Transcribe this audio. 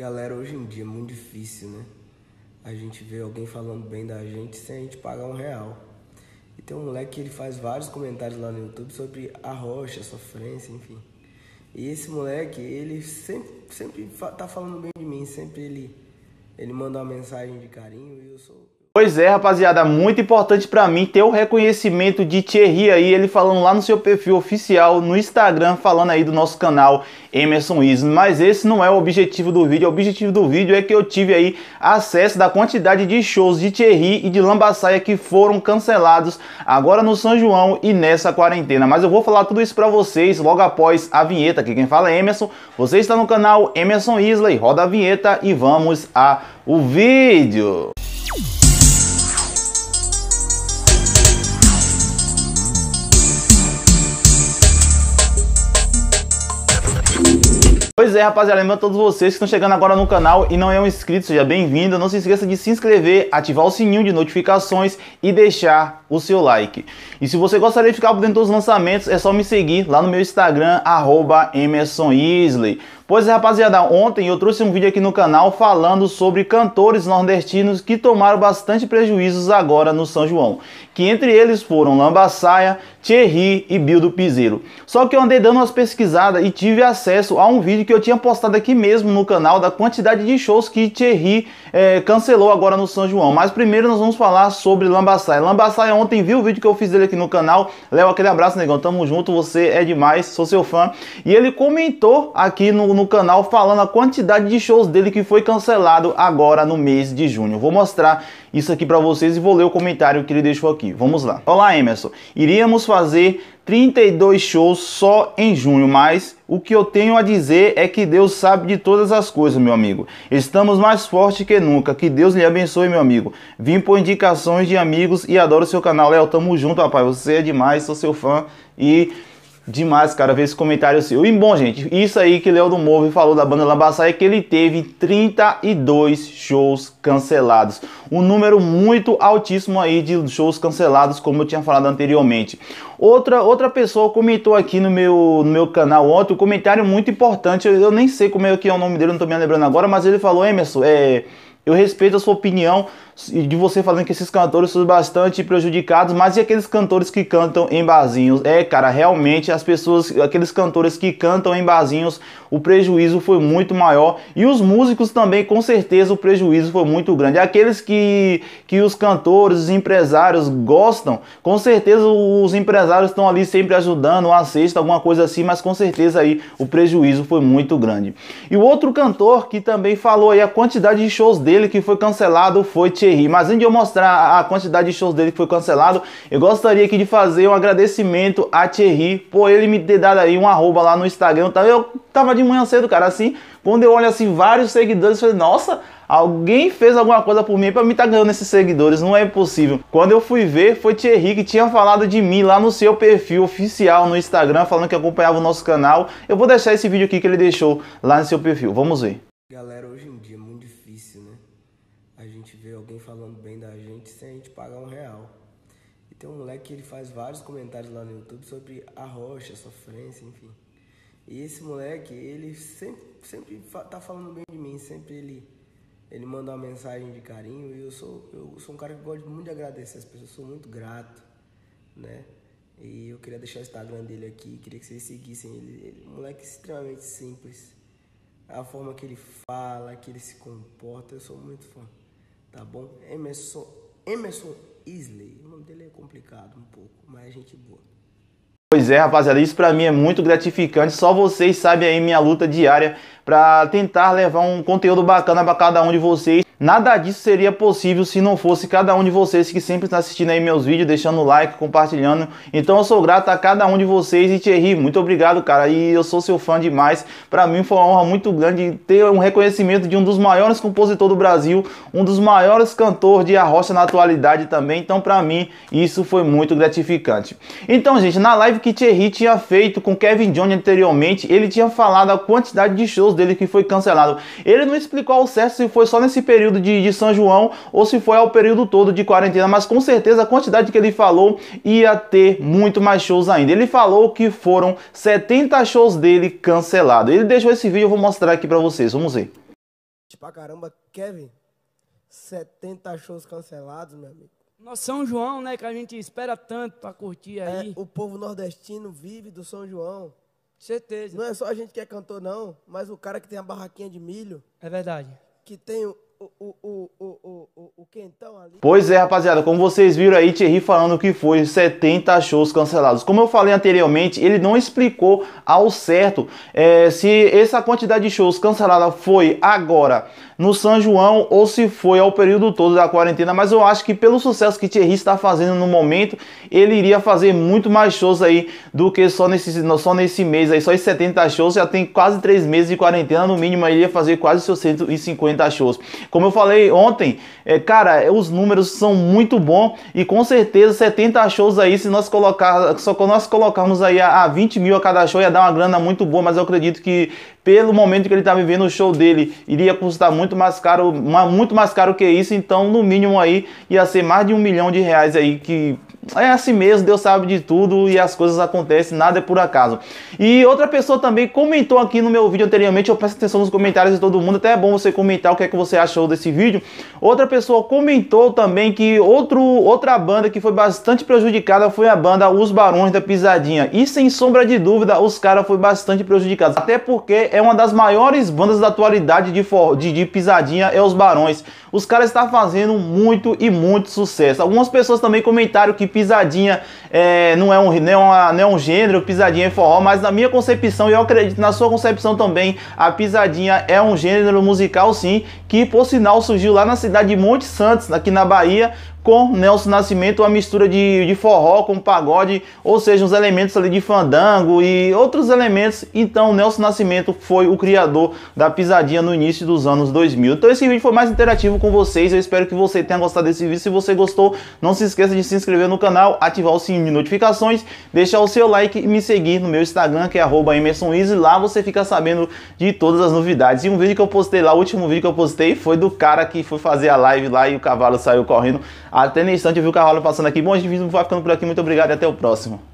Galera, hoje em dia é muito difícil, né? A gente vê alguém falando bem da gente sem a gente pagar um real. E tem um moleque que ele faz vários comentários lá no YouTube sobre a rocha, a sofrência, enfim. E esse moleque, ele sempre, sempre tá falando bem de mim, sempre ele, ele manda uma mensagem de carinho e eu sou. Pois é, rapaziada, muito importante para mim ter o reconhecimento de Thierry aí, ele falando lá no seu perfil oficial, no Instagram, falando aí do nosso canal Emerson Isley Mas esse não é o objetivo do vídeo, o objetivo do vídeo é que eu tive aí acesso da quantidade de shows de Thierry e de Lambaçaia que foram cancelados agora no São João e nessa quarentena. Mas eu vou falar tudo isso para vocês logo após a vinheta, aqui quem fala é Emerson, você está no canal Emerson Isley, roda a vinheta e vamos a o vídeo. Pois é, rapaziada, lembrando a todos vocês que estão chegando agora no canal e não é um inscrito, seja bem-vindo. Não se esqueça de se inscrever, ativar o sininho de notificações e deixar o seu like. E se você gostaria de ficar por dentro dos lançamentos, é só me seguir lá no meu Instagram, arroba Emerson Isley. Pois é, rapaziada, ontem eu trouxe um vídeo aqui no canal falando sobre cantores nordestinos que tomaram bastante prejuízos agora no São João, que entre eles foram Lambaçaia, Thierry e Bildo Piseiro. Só que eu andei dando umas pesquisadas e tive acesso a um vídeo que eu tinha postado aqui mesmo no canal da quantidade de shows que Thierry é, cancelou agora no São João. Mas primeiro nós vamos falar sobre Lambaçaia. Lambaçaia ontem viu o vídeo que eu fiz dele aqui no canal. Léo, aquele abraço, negão, tamo junto, você é demais, sou seu fã. E ele comentou aqui no no canal falando a quantidade de shows dele que foi cancelado agora no mês de junho. Vou mostrar isso aqui para vocês e vou ler o comentário que ele deixou aqui. Vamos lá. Olá, Emerson. Iríamos fazer 32 shows só em junho, mas o que eu tenho a dizer é que Deus sabe de todas as coisas, meu amigo. Estamos mais fortes que nunca. Que Deus lhe abençoe, meu amigo. Vim por indicações de amigos e adoro seu canal. Léo, tamo junto, rapaz. Você é demais, sou seu fã e demais, cara, ver esse comentário seu. E bom, gente, isso aí que Leo do Move falou da banda Lambaçá é que ele teve 32 shows cancelados. Um número muito altíssimo aí de shows cancelados, como eu tinha falado anteriormente. Outra, outra pessoa comentou aqui no meu, no meu canal ontem um comentário muito importante. Eu, eu, nem sei como é que é o nome dele, não tô me lembrando agora, mas ele falou: Emerson, é, eu respeito a sua opinião e de você falando que esses cantores são bastante prejudicados, mas e aqueles cantores que cantam em barzinhos? É, cara, realmente as pessoas, aqueles cantores que cantam em barzinhos, o prejuízo foi muito maior e os músicos também, com certeza, o prejuízo foi muito grande. Aqueles que, que os cantores, os empresários gostam, com certeza os empresários estão ali sempre ajudando, uma cesta, alguma coisa assim, mas com certeza aí o prejuízo foi muito grande. E o outro cantor que também falou aí a quantidade de shows dele que foi cancelado foi Thierry. Mas antes de eu mostrar a quantidade de shows dele que foi cancelado, eu gostaria aqui de fazer um agradecimento a Thierry por ele me ter dado aí um arroba lá no Instagram. Tá? Eu tava de manhã cedo, cara, assim, quando eu olho assim vários seguidores, eu falei, nossa, alguém fez alguma coisa por mim é para me estar tá ganhando esses seguidores, não é possível. Quando eu fui ver, foi Thierry que tinha falado de mim lá no seu perfil oficial no Instagram, falando que acompanhava o nosso canal. Eu vou deixar esse vídeo aqui que ele deixou lá no seu perfil. Vamos ver. Galera, hoje falando bem da gente sem a gente pagar um real. E tem um moleque que ele faz vários comentários lá no YouTube sobre a rocha, a sofrência, enfim. E esse moleque, ele sempre, sempre tá falando bem de mim, sempre ele, ele manda uma mensagem de carinho. E eu sou, eu sou um cara que gosta muito de agradecer as pessoas, sou muito grato, né? E eu queria deixar o Instagram dele aqui, queria que vocês seguissem ele. ele moleque extremamente simples. A forma que ele fala, que ele se comporta, eu sou muito fã tá bom? Emerson, Emerson Isley, o nome dele é complicado um pouco, mas é gente boa. Pois é, rapaziada, isso para mim é muito gratificante. Só vocês sabem aí minha luta diária para tentar levar um conteúdo bacana para cada um de vocês. Nada disso seria possível se não fosse cada um de vocês que sempre está assistindo aí meus vídeos, deixando like, compartilhando. Então eu sou grato a cada um de vocês e Thierry, muito obrigado, cara. E eu sou seu fã demais. Para mim foi uma honra muito grande ter um reconhecimento de um dos maiores compositores do Brasil, um dos maiores cantores de arrocha na atualidade também. Então para mim isso foi muito gratificante. Então, gente, na live que Thierry tinha feito com Kevin Johnny anteriormente, ele tinha falado a quantidade de shows dele que foi cancelado. Ele não explicou ao certo se foi só nesse período período de, de São João ou se foi ao período todo de quarentena, mas com certeza a quantidade que ele falou ia ter muito mais shows ainda. Ele falou que foram 70 shows dele cancelados. Ele deixou esse vídeo, eu vou mostrar aqui para vocês, vamos ver. Pra caramba, Kevin, 70 shows cancelados, meu amigo. São João, né, que a gente espera tanto para curtir é, aí. É, o povo nordestino vive do São João. Certeza. Não é só a gente que é cantor, não, mas o cara que tem a barraquinha de milho. É verdade. Que tem o, o, o, o, quentão ali. Pois é, rapaziada, como vocês viram aí, Thierry falando que foi 70 shows cancelados. Como eu falei anteriormente, ele não explicou ao certo é, se essa quantidade de shows cancelada foi agora no São João ou se foi ao período todo da quarentena, mas eu acho que pelo sucesso que Thierry está fazendo no momento, ele iria fazer muito mais shows aí do que só nesse, só nesse mês aí, só esses 70 shows, já tem quase 3 meses de quarentena, no mínimo ele ia fazer quase seus 150 shows. Como eu falei ontem, é, cara, é, os números são muito bons e com certeza 70 shows aí, se nós colocar, só que nós colocarmos aí a, a 20 mil a cada show, ia dar uma grana muito boa, mas eu acredito que pelo momento que ele está vivendo o show dele, iria custar muito mais caro, muito mais caro que isso, então no mínimo aí ia ser mais de um milhão de reais aí que é assim mesmo, Deus sabe de tudo e as coisas acontecem, nada é por acaso. E outra pessoa também comentou aqui no meu vídeo anteriormente, eu peço atenção nos comentários de todo mundo, até é bom você comentar o que é que você achou desse vídeo. Outra pessoa comentou também que outro, outra banda que foi bastante prejudicada foi a banda Os Barões da Pisadinha. E sem sombra de dúvida, os caras foram bastante prejudicados, até porque é uma das maiores bandas da atualidade de, for, de, de Pisadinha, é Os Barões. Os caras estão fazendo muito e muito sucesso. Algumas pessoas também comentaram que pisadinha é, não, é um, não, é uma, não é um gênero, pisadinha é forró, mas na minha concepção, e eu acredito na sua concepção também, a pisadinha é um gênero musical sim, que por sinal surgiu lá na cidade de Monte Santos, aqui na Bahia, com Nelson Nascimento, uma mistura de, de forró com pagode, ou seja, os elementos ali de fandango e outros elementos. Então, Nelson Nascimento foi o criador da pisadinha no início dos anos 2000. Então, esse vídeo foi mais interativo com vocês. Eu espero que você tenha gostado desse vídeo. Se você gostou, não se esqueça de se inscrever no canal, ativar o sininho de notificações, deixar o seu like e me seguir no meu Instagram, que é @emersonizzi. Lá você fica sabendo de todas as novidades. E um vídeo que eu postei lá, o último vídeo que eu postei foi do cara que foi fazer a live lá e o cavalo saiu correndo. Até no instante eu vi o Carvalho passando aqui. Bom, a gente vai ficando por aqui. Muito obrigado e até o próximo.